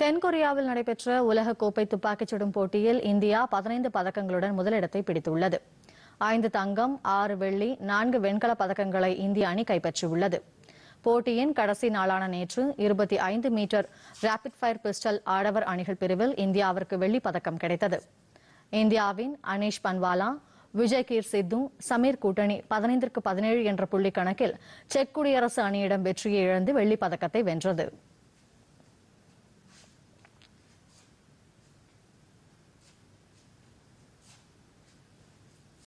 தென்கொரியாவில் நடைபெற்ற உலக கோப்பை சுடும் போட்டியில் இந்தியா பதினைந்து பதக்கங்களுடன் முதலிடத்தை பிடித்துள்ளது ஐந்து தங்கம் ஆறு வெள்ளி நான்கு வெண்கல பதக்கங்களை இந்திய அணி கைப்பற்றியுள்ளது போட்டியின் கடைசி நாளான நேற்று இருபத்தி ஐந்து மீட்டர் ராபிட் ஃபயர் பிஸ்டல் ஆடவர் அணிகள் பிரிவில் இந்தியாவிற்கு வெள்ளி பதக்கம் கிடைத்தது இந்தியாவின் அனீஷ் பன்வாலா விஜய் கீர் சித்து சமீர் கூட்டணி பதினைந்திற்கு பதினேழு என்ற புள்ளி கணக்கில் செக் குடியரசு அணியிடம் வெற்றியை இழந்து வெள்ளி பதக்கத்தை வென்றது